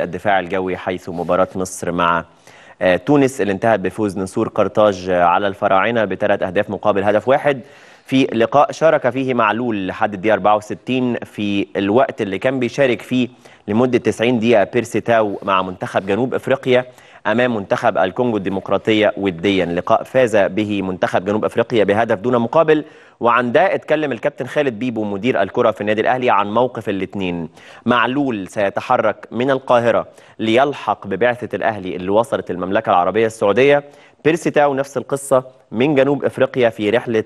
الدفاع الجوي حيث مباراة مصر مع آه، تونس اللي انتهت بفوز نسور قرطاج آه، على الفراعنة بثلاث أهداف مقابل هدف واحد في لقاء شارك فيه معلول لحد الدقيقة 64 في الوقت اللي كان بيشارك فيه لمدة 90 دقيقة بيرسي تاو مع منتخب جنوب أفريقيا أمام منتخب الكونغو الديمقراطية وديا لقاء فاز به منتخب جنوب أفريقيا بهدف دون مقابل وعن ده اتكلم الكابتن خالد بيبو مدير الكرة في النادي الأهلي عن موقف الاثنين معلول سيتحرك من القاهرة ليلحق ببعثة الأهلي اللي وصلت المملكة العربية السعودية بيرسي تاو نفس القصة من جنوب أفريقيا في رحلة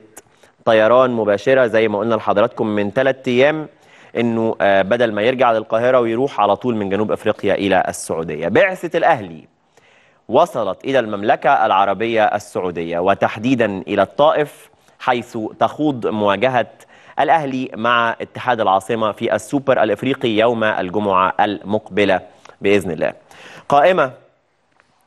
طيران مباشره زي ما قلنا لحضراتكم من ثلاث ايام انه آه، بدل ما يرجع للقاهره ويروح على طول من جنوب افريقيا الى السعوديه. بعثه الاهلي وصلت الى المملكه العربيه السعوديه وتحديدا الى الطائف حيث تخوض مواجهه الاهلي مع اتحاد العاصمه في السوبر الافريقي يوم الجمعه المقبله باذن الله. قائمه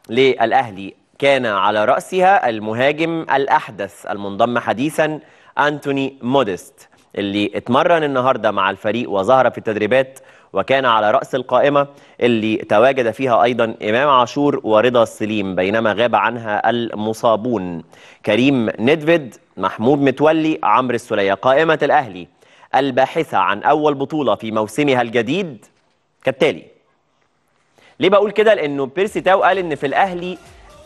للاهلي كان على راسها المهاجم الاحدث المنضم حديثا أنتوني موديست اللي اتمرن النهارده مع الفريق وظهر في التدريبات وكان على رأس القائمة اللي تواجد فيها أيضا إمام عاشور ورضا السليم بينما غاب عنها المصابون كريم ندفد محمود متولي عمرو السلية قائمة الأهلي الباحثة عن أول بطولة في موسمها الجديد كالتالي ليه بقول كده لأنه بيرسي تاو قال إن في الأهلي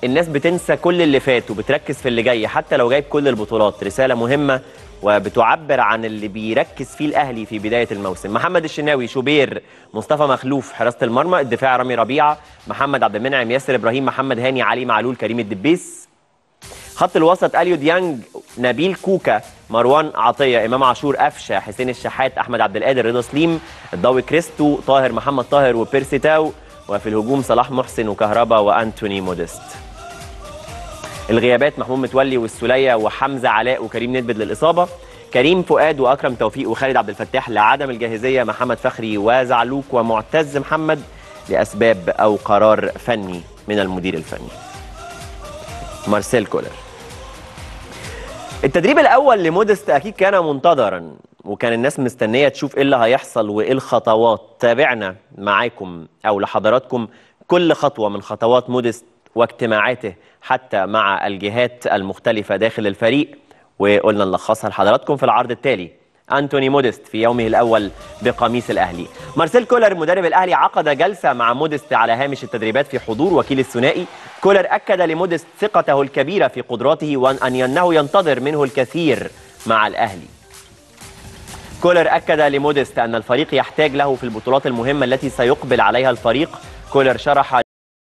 الناس بتنسى كل اللي فات وبتركز في اللي جاي حتى لو جايب كل البطولات رساله مهمه وبتعبر عن اللي بيركز فيه الاهلي في بدايه الموسم محمد الشناوي شوبير مصطفى مخلوف حراسه المرمى الدفاع رامي ربيعه محمد عبد المنعم ياسر ابراهيم محمد هاني علي معلول كريم الدبيس خط الوسط اليو ديانج نبيل كوكا مروان عطيه امام عاشور قفشه حسين الشحات احمد عبد القادر رضا سليم الضوي كريستو طاهر محمد طاهر وبيرسي تاو وفي الهجوم صلاح محسن وكهربا وأنتوني موديست الغيابات محمود متولي والسولية وحمزة علاء وكريم ندبد للإصابة كريم فؤاد وأكرم توفيق وخالد عبد الفتاح لعدم الجاهزية محمد فخري وزعلوك ومعتز محمد لأسباب أو قرار فني من المدير الفني مارسيل كولر التدريب الأول لمودست أكيد كان منتظرا وكان الناس مستنيه تشوف ايه اللي هيحصل وايه الخطوات تابعنا معاكم او لحضراتكم كل خطوه من خطوات مودست واجتماعاته حتى مع الجهات المختلفه داخل الفريق وقلنا نلخصها لحضراتكم في العرض التالي انتوني مودست في يومه الاول بقميص الاهلي مارسيل كولر مدرب الاهلي عقد جلسه مع مودست على هامش التدريبات في حضور وكيل الثنائي كولر اكد لمودست ثقته الكبيره في قدراته وان انه ينتظر منه الكثير مع الاهلي كولر أكد لموديست أن الفريق يحتاج له في البطولات المهمة التي سيقبل عليها الفريق كولر شرح